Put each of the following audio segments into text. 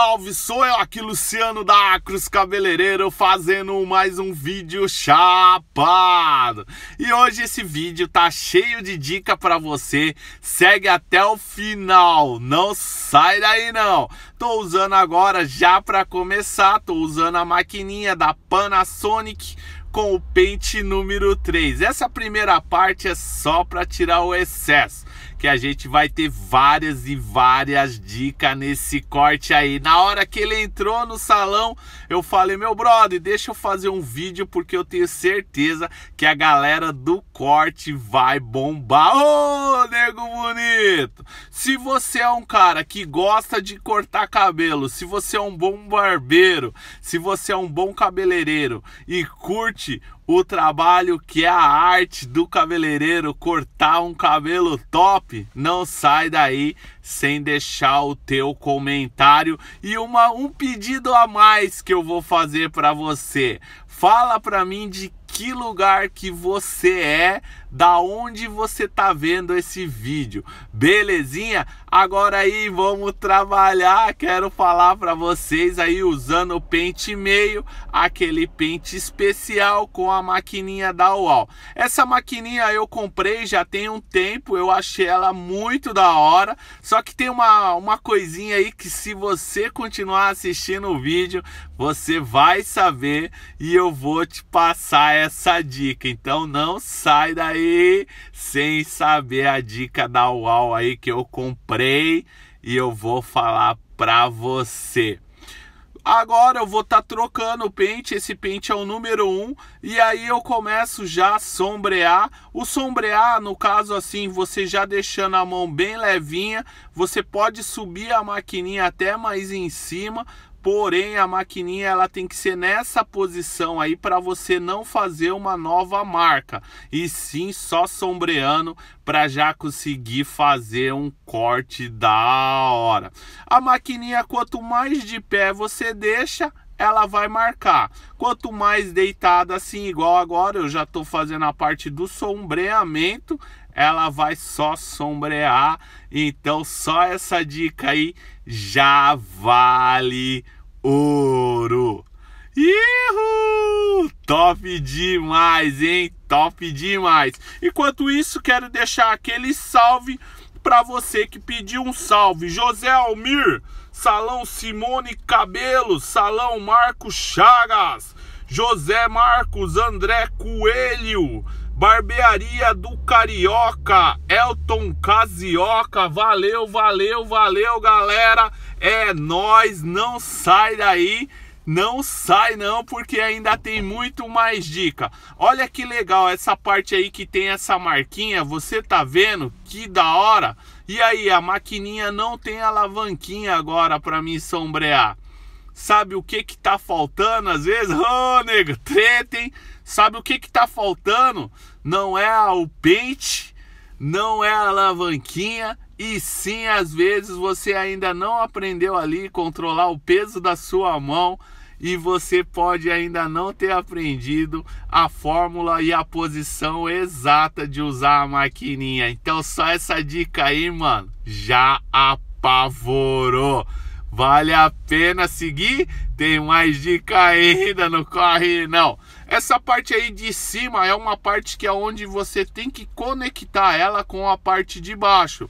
Salve, sou eu aqui, Luciano da Acros Cabeleireiro, fazendo mais um vídeo chapado. E hoje esse vídeo tá cheio de dica para você. Segue até o final, não sai daí não. Tô usando agora já para começar, tô usando a maquininha da Panasonic com o pente número 3. Essa primeira parte é só para tirar o excesso que a gente vai ter várias e várias dicas nesse corte aí. Na hora que ele entrou no salão, eu falei, meu brother, deixa eu fazer um vídeo porque eu tenho certeza que a galera do corte vai bombar. Ô, nego bonito! Se você é um cara que gosta de cortar cabelo, se você é um bom barbeiro, se você é um bom cabeleireiro e curte o trabalho que é a arte do cabeleireiro, cortar um cabelo top. Não sai daí sem deixar o teu comentário e uma, um pedido a mais que eu vou fazer para você. Fala para mim de que lugar que você é, da onde você tá vendo esse vídeo. Belezinha? Agora aí vamos trabalhar. Quero falar para vocês aí usando o pente meio, aquele pente especial com a maquininha da UAL. Essa maquininha eu comprei já tem um tempo, eu achei ela muito da hora. Só que tem uma uma coisinha aí que se você continuar assistindo o vídeo, você vai saber e eu vou te passar essa dica. Então não sai daí sem saber a dica da UAU aí que eu comprei e eu vou falar para você. Agora eu vou estar tá trocando o pente, esse pente é o número 1, um, e aí eu começo já a sombrear. O sombrear, no caso assim, você já deixando a mão bem levinha, você pode subir a maquininha até mais em cima Porém, a maquininha ela tem que ser nessa posição aí para você não fazer uma nova marca, e sim só sombreando para já conseguir fazer um corte da hora. A maquininha quanto mais de pé você deixa, ela vai marcar. Quanto mais deitada assim, igual agora, eu já estou fazendo a parte do sombreamento, ela vai só sombrear. Então, só essa dica aí já vale ouro. Ihu! Top demais, hein? Top demais. Enquanto isso, quero deixar aquele salve para você que pediu um salve. José Almir, Salão Simone Cabelo, Salão Marcos Chagas, José Marcos André Coelho, Barbearia do Carioca, Elton Casioca. Valeu, valeu, valeu, galera. É nós, não sai daí. Não sai não, porque ainda tem muito mais dica. Olha que legal essa parte aí que tem essa marquinha, você tá vendo? Que da hora. E aí, a maquininha não tem alavanquinha agora para me sombrear. Sabe o que que tá faltando às vezes? Ô, oh, nego, treta, hein? Sabe o que que tá faltando? não é o pente, não é a alavanquinha, e sim, às vezes você ainda não aprendeu ali controlar o peso da sua mão e você pode ainda não ter aprendido a fórmula e a posição exata de usar a maquininha. Então, só essa dica aí, mano, já apavorou. Vale a pena seguir? Tem mais dica ainda, não corre não. Essa parte aí de cima é uma parte que é onde você tem que conectar ela com a parte de baixo.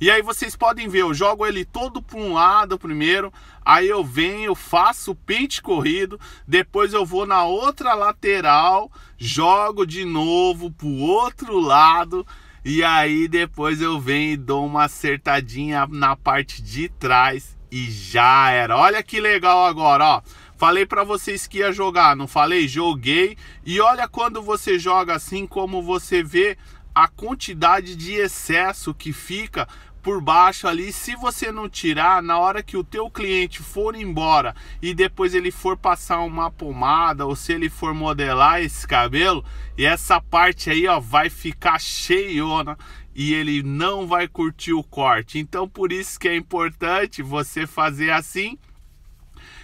E aí vocês podem ver, eu jogo ele todo para um lado primeiro, aí eu venho, faço o pente corrido, depois eu vou na outra lateral, jogo de novo para o outro lado, e aí depois eu venho e dou uma acertadinha na parte de trás e já era. Olha que legal agora, ó. Falei para vocês que ia jogar, não falei? Joguei. E olha quando você joga assim, como você vê a quantidade de excesso que fica por baixo ali, se você não tirar, na hora que o teu cliente for embora e depois ele for passar uma pomada ou se ele for modelar esse cabelo, e essa parte aí ó, vai ficar cheiona e ele não vai curtir o corte. Então por isso que é importante você fazer assim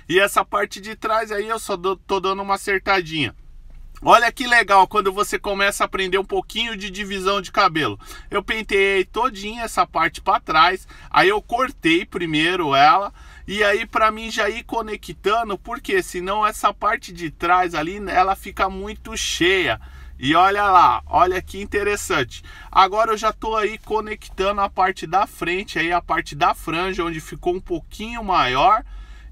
e essa parte de trás aí eu só tô dando uma acertadinha. Olha que legal quando você começa a aprender um pouquinho de divisão de cabelo. Eu penteei todinha essa parte para trás, aí eu cortei primeiro ela e aí para mim já ir conectando, porque senão essa parte de trás ali ela fica muito cheia. E olha lá, olha que interessante. Agora eu já tô aí conectando a parte da frente aí, a parte da franja onde ficou um pouquinho maior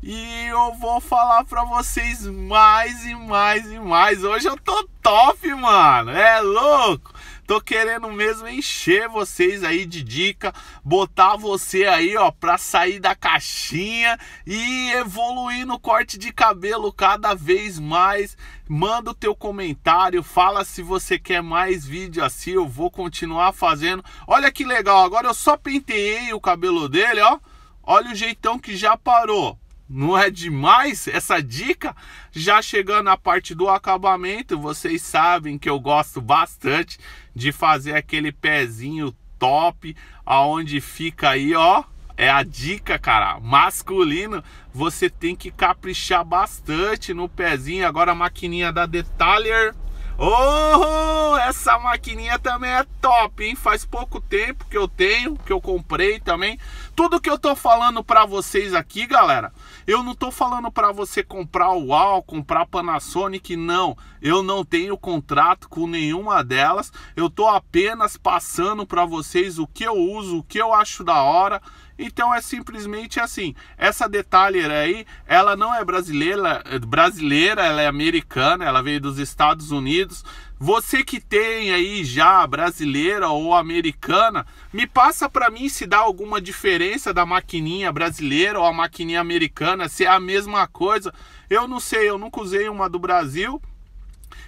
e eu vou falar pra vocês mais e mais e mais. Hoje eu tô top, mano. É louco. Tô querendo mesmo encher vocês aí de dica, botar você aí, ó, pra sair da caixinha e evoluir no corte de cabelo cada vez mais. Manda o teu comentário, fala se você quer mais vídeo assim, eu vou continuar fazendo. Olha que legal, agora eu só penteei o cabelo dele, ó. Olha o jeitão que já parou. Não é demais essa dica? Já chegando à parte do acabamento, vocês sabem que eu gosto bastante de fazer aquele pezinho top, aonde fica aí, ó, é a dica, cara. Masculino, você tem que caprichar bastante no pezinho. Agora a maquininha da Detalher Oh, essa maquininha também é top, hein? Faz pouco tempo que eu tenho, que eu comprei também. Tudo que eu tô falando para vocês aqui, galera, eu não tô falando para você comprar o UAU, comprar Panasonic, não. Eu não tenho contrato com nenhuma delas. Eu tô apenas passando para vocês o que eu uso, o que eu acho da hora então é simplesmente assim. Essa detalhe aí, ela não é brasileira, brasileira, ela é americana, ela veio dos Estados Unidos. Você que tem aí já brasileira ou americana, me passa para mim se dá alguma diferença da maquininha brasileira ou a maquininha americana, se é a mesma coisa. Eu não sei, eu nunca usei uma do Brasil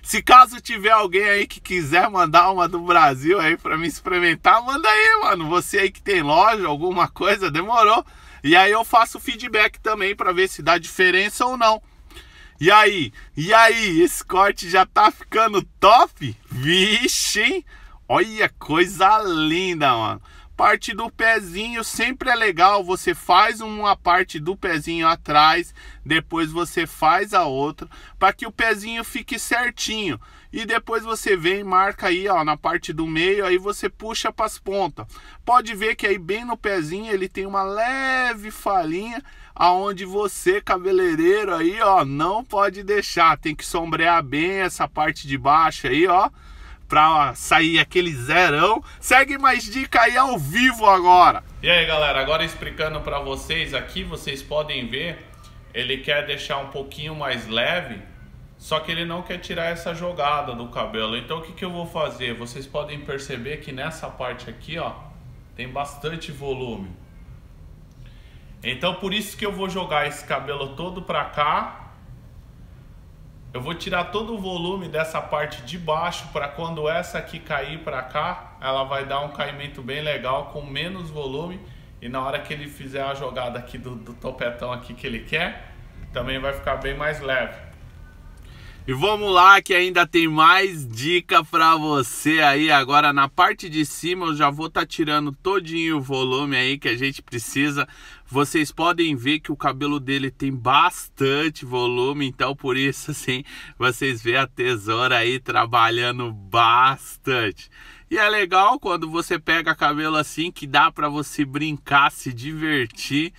se caso tiver alguém aí que quiser mandar uma do Brasil aí para me experimentar, manda aí, mano. Você aí que tem loja, alguma coisa, demorou. E aí eu faço feedback também para ver se dá diferença ou não. E aí? E aí? Esse corte já tá ficando top? Vixe, hein? Olha coisa linda, mano parte do pezinho sempre é legal. Você faz uma parte do pezinho atrás, depois você faz a outra, para que o pezinho fique certinho. E depois você vem e marca aí, ó, na parte do meio, aí você puxa para as pontas. Pode ver que aí bem no pezinho ele tem uma leve falinha, aonde você, cabeleireiro aí, ó, não pode deixar. Tem que sombrear bem essa parte de baixo aí, ó para sair aquele zerão. Segue mais dica aí ao vivo agora. E aí, galera, agora explicando para vocês aqui, vocês podem ver, ele quer deixar um pouquinho mais leve, só que ele não quer tirar essa jogada do cabelo. Então o que, que eu vou fazer? Vocês podem perceber que nessa parte aqui, ó, tem bastante volume. Então por isso que eu vou jogar esse cabelo todo para cá eu vou tirar todo o volume dessa parte de baixo para quando essa aqui cair para cá, ela vai dar um caimento bem legal com menos volume e na hora que ele fizer a jogada aqui do, do topetão aqui que ele quer, também vai ficar bem mais leve. E vamos lá que ainda tem mais dica para você aí. Agora na parte de cima eu já vou estar tá tirando todinho o volume aí que a gente precisa. Vocês podem ver que o cabelo dele tem bastante volume, então por isso assim, vocês vê a tesoura aí trabalhando bastante. E é legal quando você pega cabelo assim que dá para você brincar, se divertir,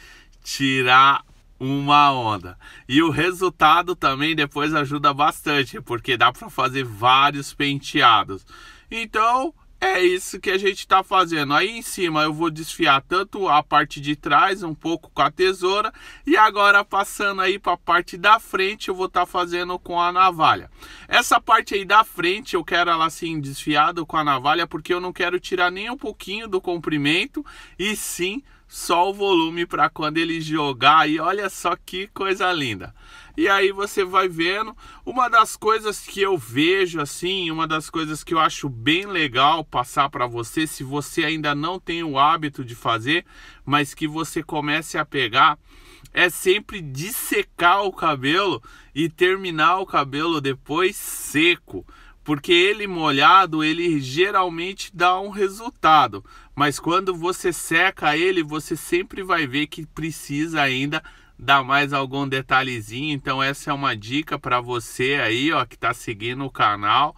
tirar uma onda. E o resultado também depois ajuda bastante, porque dá para fazer vários penteados. Então, é isso que a gente está fazendo. Aí em cima eu vou desfiar tanto a parte de trás, um pouco com a tesoura, e agora passando aí para a parte da frente, eu vou estar tá fazendo com a navalha. Essa parte aí da frente eu quero ela assim desfiada com a navalha, porque eu não quero tirar nem um pouquinho do comprimento, e sim só o volume para quando ele jogar e olha só que coisa linda. E aí você vai vendo, uma das coisas que eu vejo assim, uma das coisas que eu acho bem legal passar para você, se você ainda não tem o hábito de fazer, mas que você comece a pegar, é sempre dissecar o cabelo e terminar o cabelo depois seco porque ele molhado ele geralmente dá um resultado mas quando você seca ele, você sempre vai ver que precisa ainda dar mais algum detalhezinho. Então essa é uma dica para você aí, ó, que está seguindo o canal.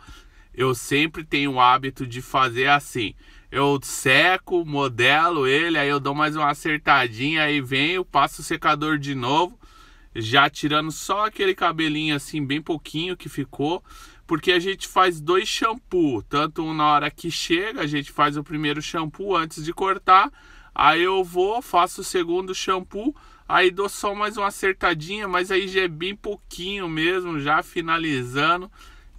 Eu sempre tenho o hábito de fazer assim. Eu seco, modelo ele, aí eu dou mais uma acertadinha, aí venho, passo o secador de novo, já tirando só aquele cabelinho assim bem pouquinho que ficou porque a gente faz dois shampoo, tanto na hora que chega, a gente faz o primeiro shampoo antes de cortar, aí eu vou, faço o segundo shampoo, aí dou só mais uma acertadinha, mas aí já é bem pouquinho mesmo, já finalizando.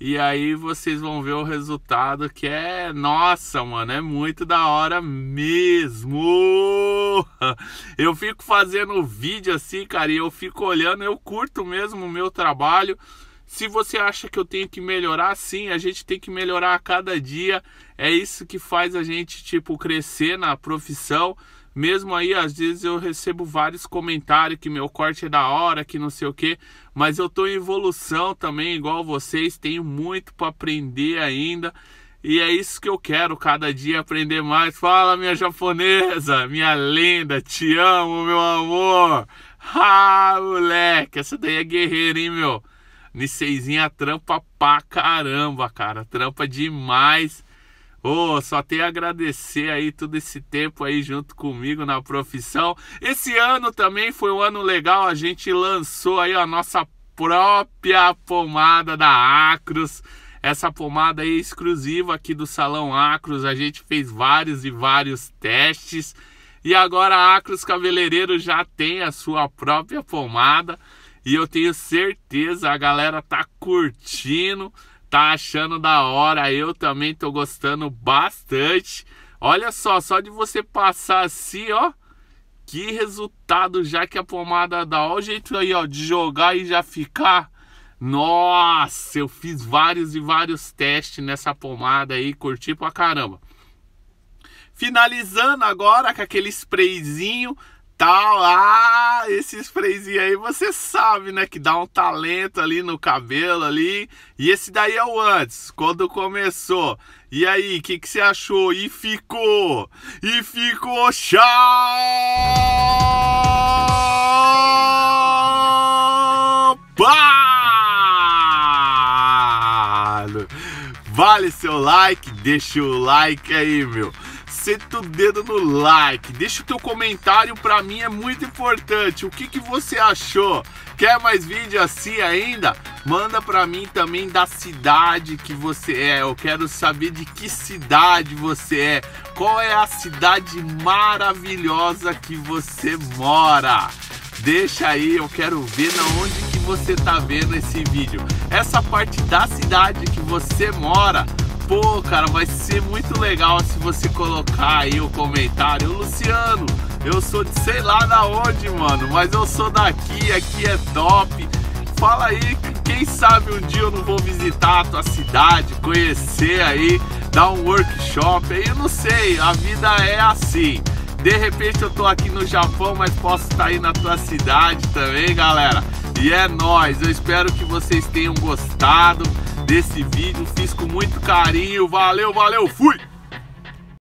E aí vocês vão ver o resultado que é, nossa, mano, é muito da hora mesmo. Eu fico fazendo vídeo assim, cara, e eu fico olhando, eu curto mesmo o meu trabalho. Se você acha que eu tenho que melhorar, sim, a gente tem que melhorar a cada dia. É isso que faz a gente, tipo, crescer na profissão. Mesmo aí, às vezes eu recebo vários comentários que meu corte é da hora, que não sei o que, mas eu estou em evolução também, igual vocês, tenho muito para aprender ainda. E é isso que eu quero, cada dia aprender mais. Fala, minha japonesa, minha lenda. te amo, meu amor. Ah, moleque, essa daí é guerreira, hein, meu? Niceizinha trampa pra caramba, cara. Trampa demais. Ô, oh, só tenho a agradecer aí todo esse tempo aí junto comigo na profissão. Esse ano também foi um ano legal, a gente lançou aí a nossa própria pomada da Acros. Essa pomada aí é exclusiva aqui do Salão Acros. A gente fez vários e vários testes. E agora a Acros Cabeleireiro já tem a sua própria pomada. E eu tenho certeza a galera tá curtindo, tá achando da hora. Eu também tô gostando bastante. Olha só, só de você passar assim, ó. Que resultado, já que a pomada dá. Olha o jeito aí, ó, de jogar e já ficar. Nossa, eu fiz vários e vários testes nessa pomada aí, curti pra caramba. Finalizando agora com aquele sprayzinho tal. Ah, esses sprayzinho aí você sabe, né? Que dá um talento ali no cabelo ali. E esse daí é o antes, quando começou. E aí, o que, que você achou? E ficou! E ficou chato Vale seu like, deixa o like aí, meu senta o dedo no like, deixa o teu comentário, para mim é muito importante. O que, que você achou? Quer mais vídeo assim ainda? Manda para mim também da cidade que você é. Eu quero saber de que cidade você é. Qual é a cidade maravilhosa que você mora? Deixa aí, eu quero ver na onde que você tá vendo esse vídeo. Essa parte da cidade que você mora Pô, cara, vai ser muito legal se você colocar aí o comentário. Luciano, eu sou de sei lá da onde, mano, mas eu sou daqui, aqui é top. Fala aí, quem sabe um dia eu não vou visitar a tua cidade, conhecer aí, dar um workshop. Aí eu não sei, a vida é assim. De repente eu tô aqui no Japão, mas posso estar tá aí na tua cidade também, galera. E é nós. Eu espero que vocês tenham gostado desse vídeo. Fiz com muito carinho. Valeu, valeu, fui!